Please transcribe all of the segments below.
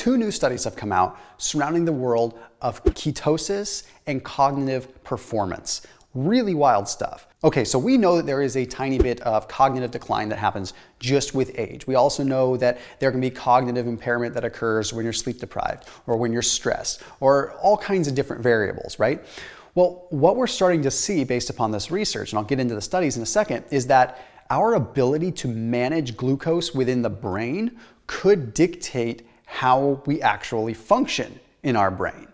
two new studies have come out surrounding the world of ketosis and cognitive performance. Really wild stuff. Okay, so we know that there is a tiny bit of cognitive decline that happens just with age. We also know that there can be cognitive impairment that occurs when you're sleep deprived or when you're stressed or all kinds of different variables, right? Well, what we're starting to see based upon this research, and I'll get into the studies in a second, is that our ability to manage glucose within the brain could dictate how we actually function in our brain.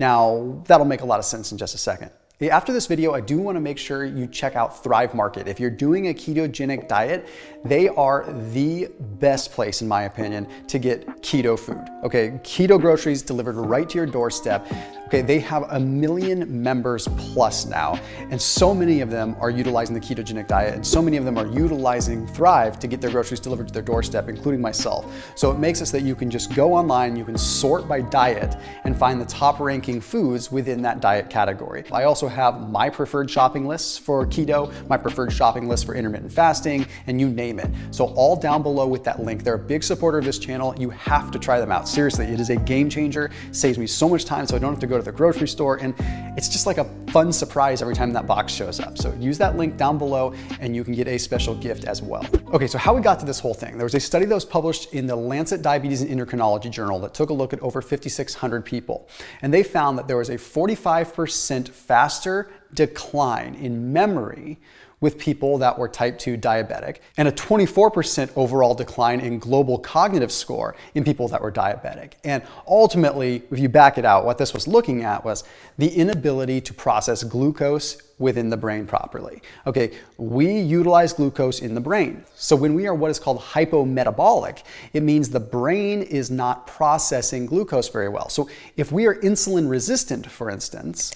Now, that'll make a lot of sense in just a second. After this video, I do wanna make sure you check out Thrive Market. If you're doing a ketogenic diet, they are the best place, in my opinion, to get keto food. Okay, keto groceries delivered right to your doorstep. Okay, they have a million members plus now, and so many of them are utilizing the ketogenic diet, and so many of them are utilizing Thrive to get their groceries delivered to their doorstep, including myself. So it makes it that you can just go online, you can sort by diet, and find the top ranking foods within that diet category. I also also have my preferred shopping lists for keto, my preferred shopping list for intermittent fasting, and you name it. So, all down below with that link. They're a big supporter of this channel. You have to try them out. Seriously, it is a game changer. It saves me so much time so I don't have to go to the grocery store. And it's just like a fun surprise every time that box shows up. So, use that link down below and you can get a special gift as well. Okay, so how we got to this whole thing. There was a study that was published in the Lancet Diabetes and Endocrinology Journal that took a look at over 5,600 people. And they found that there was a 45% fast faster decline in memory with people that were type 2 diabetic and a 24% overall decline in global cognitive score in people that were diabetic. And ultimately, if you back it out, what this was looking at was the inability to process glucose within the brain properly. Okay, we utilize glucose in the brain. So when we are what is called hypometabolic, it means the brain is not processing glucose very well. So if we are insulin resistant, for instance,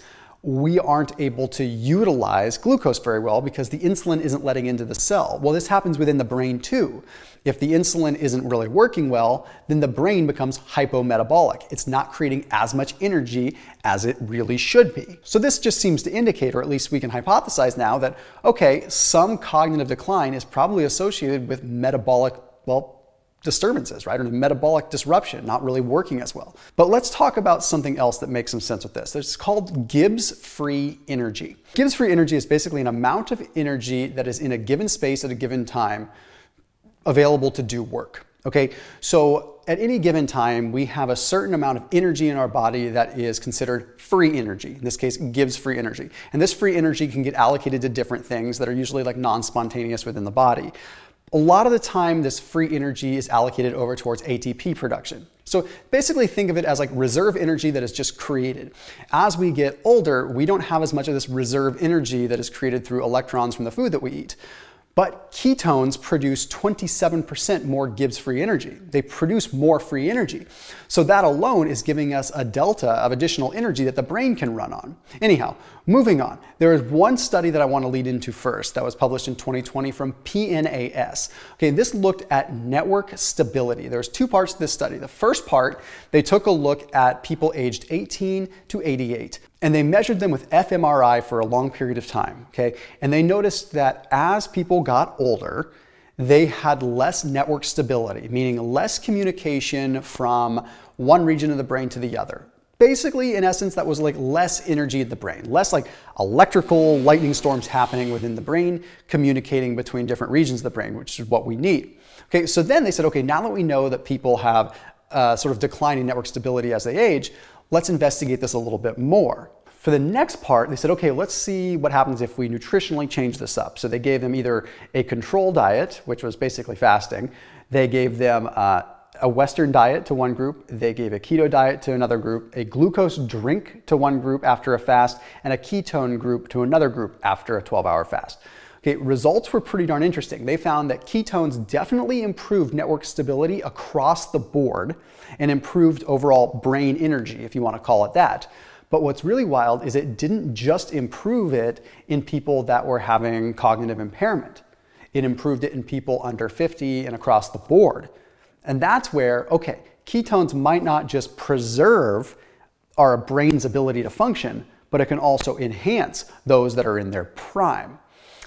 we aren't able to utilize glucose very well because the insulin isn't letting into the cell. Well, this happens within the brain too. If the insulin isn't really working well, then the brain becomes hypometabolic. It's not creating as much energy as it really should be. So this just seems to indicate, or at least we can hypothesize now, that okay, some cognitive decline is probably associated with metabolic, well, disturbances, right? Or a metabolic disruption, not really working as well. But let's talk about something else that makes some sense with this. It's called Gibbs free energy. Gibbs free energy is basically an amount of energy that is in a given space at a given time available to do work. Okay, so at any given time, we have a certain amount of energy in our body that is considered free energy. In this case, gives free energy. And this free energy can get allocated to different things that are usually like non spontaneous within the body. A lot of the time, this free energy is allocated over towards ATP production. So basically, think of it as like reserve energy that is just created. As we get older, we don't have as much of this reserve energy that is created through electrons from the food that we eat. But ketones produce 27% more Gibbs free energy. They produce more free energy. So that alone is giving us a delta of additional energy that the brain can run on. Anyhow, moving on. There is one study that I want to lead into first that was published in 2020 from PNAS. Okay, this looked at network stability. There's two parts to this study. The first part, they took a look at people aged 18 to 88 and they measured them with fMRI for a long period of time, okay? And they noticed that as people got older, they had less network stability, meaning less communication from one region of the brain to the other. Basically, in essence, that was like less energy in the brain, less like electrical lightning storms happening within the brain, communicating between different regions of the brain, which is what we need. Okay, so then they said, okay, now that we know that people have uh, sort of declining network stability as they age, let's investigate this a little bit more. For the next part, they said, okay, let's see what happens if we nutritionally change this up. So they gave them either a control diet, which was basically fasting, they gave them uh, a Western diet to one group, they gave a keto diet to another group, a glucose drink to one group after a fast, and a ketone group to another group after a 12 hour fast. Okay, results were pretty darn interesting. They found that ketones definitely improved network stability across the board and improved overall brain energy, if you want to call it that. But what's really wild is it didn't just improve it in people that were having cognitive impairment. It improved it in people under 50 and across the board. And that's where, okay, ketones might not just preserve our brain's ability to function, but it can also enhance those that are in their prime.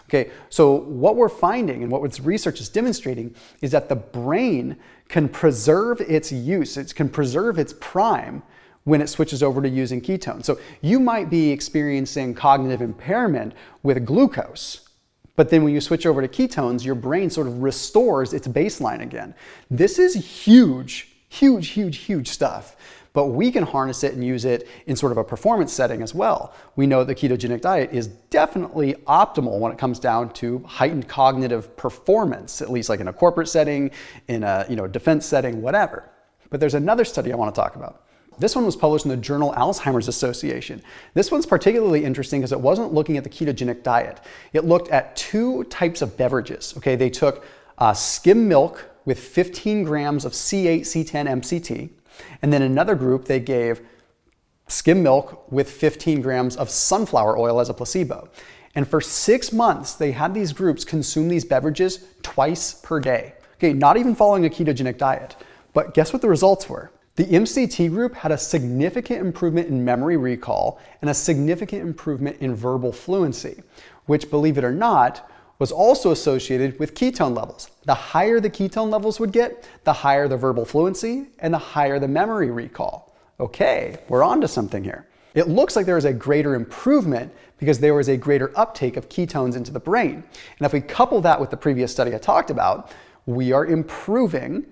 Okay, so what we're finding and what this research is demonstrating is that the brain can preserve its use, it can preserve its prime when it switches over to using ketones. So you might be experiencing cognitive impairment with glucose, but then when you switch over to ketones, your brain sort of restores its baseline again. This is huge, huge, huge, huge stuff. But we can harness it and use it in sort of a performance setting as well. We know the ketogenic diet is definitely optimal when it comes down to heightened cognitive performance, at least like in a corporate setting, in a you know defense setting, whatever. But there's another study I want to talk about. This one was published in the journal Alzheimer's Association. This one's particularly interesting because it wasn't looking at the ketogenic diet. It looked at two types of beverages. Okay, they took uh, skim milk with 15 grams of C8, C10, MCT, and then another group they gave skim milk with 15 grams of sunflower oil as a placebo. And for six months, they had these groups consume these beverages twice per day. Okay, not even following a ketogenic diet. But guess what the results were? The MCT group had a significant improvement in memory recall and a significant improvement in verbal fluency, which, believe it or not, was also associated with ketone levels. The higher the ketone levels would get, the higher the verbal fluency and the higher the memory recall. Okay, we're on to something here. It looks like there was a greater improvement because there was a greater uptake of ketones into the brain. And if we couple that with the previous study I talked about, we are improving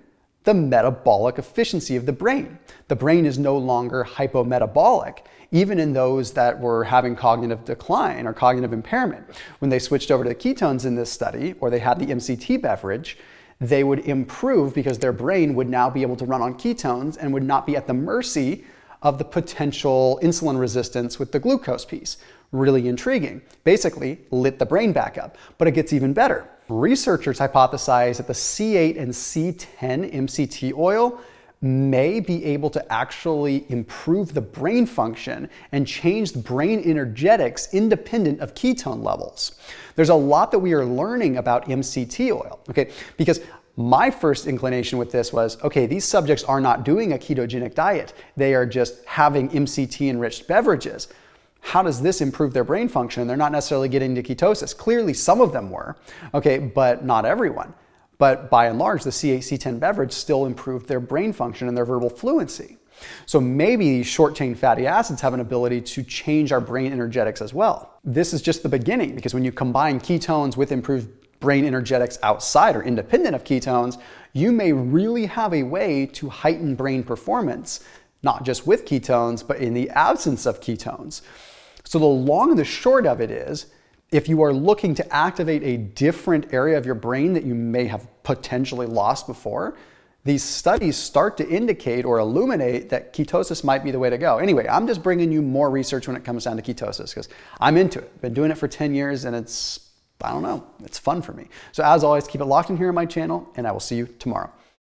the metabolic efficiency of the brain. The brain is no longer hypometabolic, even in those that were having cognitive decline or cognitive impairment. When they switched over to the ketones in this study, or they had the MCT beverage, they would improve because their brain would now be able to run on ketones and would not be at the mercy of the potential insulin resistance with the glucose piece. Really intriguing. Basically, lit the brain back up. But it gets even better. Researchers hypothesize that the C8 and C10 MCT oil may be able to actually improve the brain function and change the brain energetics independent of ketone levels. There's a lot that we are learning about MCT oil, okay? Because my first inclination with this was okay, these subjects are not doing a ketogenic diet, they are just having MCT enriched beverages how does this improve their brain function? They're not necessarily getting to ketosis. Clearly, some of them were, okay, but not everyone. But by and large, the CHC10 beverage still improved their brain function and their verbal fluency. So maybe short chain fatty acids have an ability to change our brain energetics as well. This is just the beginning because when you combine ketones with improved brain energetics outside or independent of ketones, you may really have a way to heighten brain performance, not just with ketones, but in the absence of ketones. So the long and the short of it is, if you are looking to activate a different area of your brain that you may have potentially lost before, these studies start to indicate or illuminate that ketosis might be the way to go. Anyway, I'm just bringing you more research when it comes down to ketosis because I'm into it. Been doing it for 10 years and it's, I don't know, it's fun for me. So as always, keep it locked in here on my channel and I will see you tomorrow.